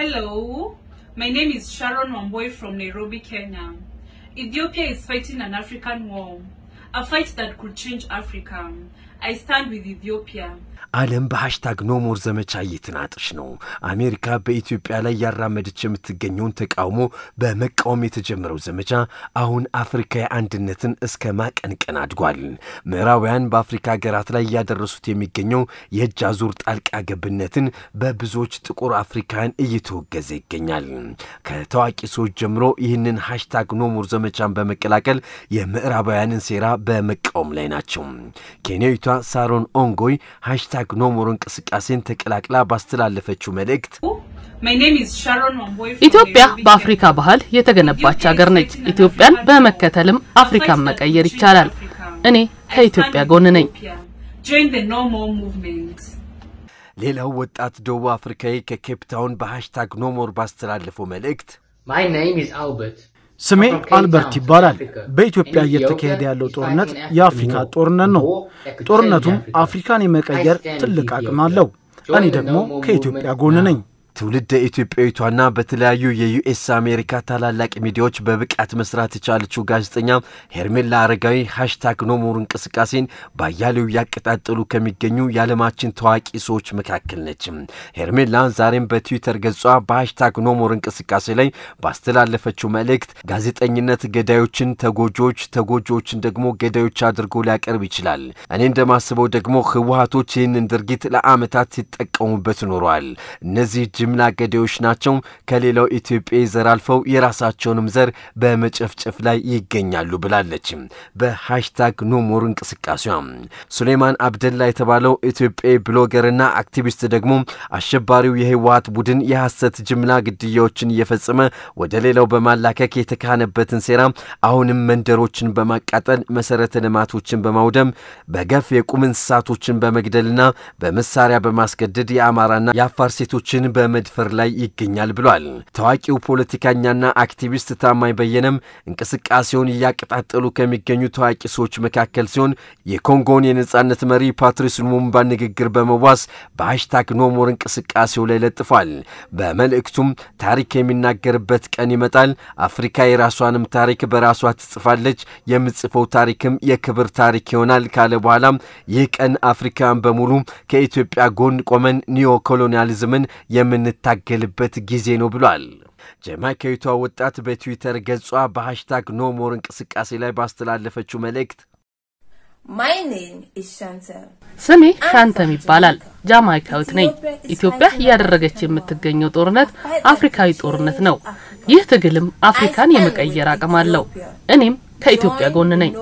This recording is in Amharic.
Hello, my name is Sharon Wamboy from Nairobi, Kenya. Ethiopia is fighting an African war, a fight that could change Africa. አይ ዓለም በሀሽታግ ኖሞር ዘመቻ እየተናጠች ነው። አሜሪካ በኢትዮጵያ ላይ ያራመደች የምትገኘውን ተቃውሞ በመቃወም የተጀመረው ዘመቻ አሁን አፍሪካ አንድነትን እስከ ማቀንቀን አድጓል። ምዕራባውያን በአፍሪካ ሀገራት ላይ እያደረሱት የሚገኘው የእጅ አዙር ጣልቃ ገብነትን በብዙዎች ጥቁር አፍሪካውያን እየተወገዘ ይገኛል። ከታዋቂ ሰዎች ጀምሮ ይህንን ሃሽታግ ኖሞር ዘመቻን በመቀላቀል የምዕራባውያንን ሴራ በመቃወም ላይ ናቸው። ኬንያዊቷ ሳሮን ኦንጎይ ሃሽታግ ኖሞር እንቅስቃሴን ተቀላቅላ ባስተላለፈችው መልእክት ኢትዮጵያ በአፍሪካ ባህል የተገነባች ሀገር ነች። ኢትዮጵያን በመከተልም አፍሪካን መቀየር ይቻላል። እኔ ከኢትዮጵያ ጎን ነኝ። ሌላው ወጣት ደቡብ አፍሪካዊ ከኬፕታውን በሃሽታግ ኖሞር ባስተላለፈው መልእክት ማይ ኔም ኢዝ አልበርት ስሜ አልበርት ይባላል። በኢትዮጵያ እየተካሄደ ያለው ጦርነት የአፍሪካ ጦርነት ነው። ጦርነቱም አፍሪካን የመቀየር ትልቅ አቅም አለው። እኔ ደግሞ ከኢትዮጵያ ጎን ነኝ። ትውልደ ኢትዮጵያዊቷና በተለያዩ የዩኤስ አሜሪካ ታላላቅ ሚዲያዎች በብቃት መስራት የቻለችው ጋዜጠኛ ሄርሜላ አረጋዊ ሀሽታግ ኖ ሞር እንቅስቃሴን ባያሌው እያቀጣጠሉ ከሚገኙ የዓለማችን ታዋቂ ሰዎች መካከል ነች። ሄርሜላ ዛሬም በትዊተር ገጿ በሀሽታግ ኖ ሞር እንቅስቃሴ ላይ ባስተላለፈችው መልእክት ጋዜጠኝነት ገዳዮችን ተጎጆዎች፣ ተጎጆዎችን ደግሞ ገዳዮች አድርጎ ሊያቀርብ ይችላል። እኔ እንደማስበው ደግሞ ህወሀቶች ይህንን ድርጊት ለአመታት ሲጠቀሙበት ኖረዋል። እነዚህ ጅምላ ናገዴዎች ናቸው። ከሌላው ኢትዮጵያ ዘር አልፈው የራሳቸውንም ዘር በመጨፍጨፍ ላይ ይገኛሉ ብላለች። በሃሽታግ ኖሞር እንቅስቃሴዋ ሱሌማን አብደላ የተባለው ኢትዮጵያዊ ብሎገርና አክቲቪስት ደግሞ አሸባሪው የህወሀት ቡድን የሐሰት ጅምላ ግድያዎችን እየፈጸመ ወደ ሌላው በማላከክ የተካነበትን ሴራ አሁንም መንደሮችን በማቃጠል መሰረተ ልማቶችን በማውደም በገፍ የቁም እንስሳቶችን በመግደልና በመሳሪያ በማስገደድ የአማራና የአፋር ሴቶችን በመ በመድፈር ላይ ይገኛል ብሏል። ታዋቂው ፖለቲከኛና አክቲቪስት ታማኝ በየነም እንቅስቃሴውን እያቀጣጠሉ ከሚገኙ ታዋቂ ሰዎች መካከል ሲሆን የኮንጎን የነጻነት መሪ ፓትሪስ ሉሙምባ ንግግር በመዋስ በሃሽታግ ኖሞር እንቅስቃሴው ላይ ለጥፏል። በመልእክቱም ታሪክ የሚናገርበት ቀን ይመጣል፣ አፍሪካ የራሷንም ታሪክ በራሷ ትጽፋለች፣ የምጽፈው ታሪክም የክብር ታሪክ ይሆናል ካለ በኋላ ይህ ቀን አፍሪካውያን በሙሉ ከኢትዮጵያ ጎን ቆመን ኒዮ ኮሎኒያሊዝምን የምን የምንታገልበት ጊዜ ነው ብሏል። ጀማይካዊቷ ወጣት በትዊተር ገጿ በሃሽታግ ኖሞር እንቅስቃሴ ላይ ባስተላለፈችው መልእክት ስሜ ሻንተም ይባላል። ጃማይካዊት ነኝ። ኢትዮጵያ እያደረገች የምትገኘው ጦርነት አፍሪካዊ ጦርነት ነው። ይህ ትግልም አፍሪካን የመቀየር አቅም አለው። እኔም ከኢትዮጵያ ጎን ነኝ።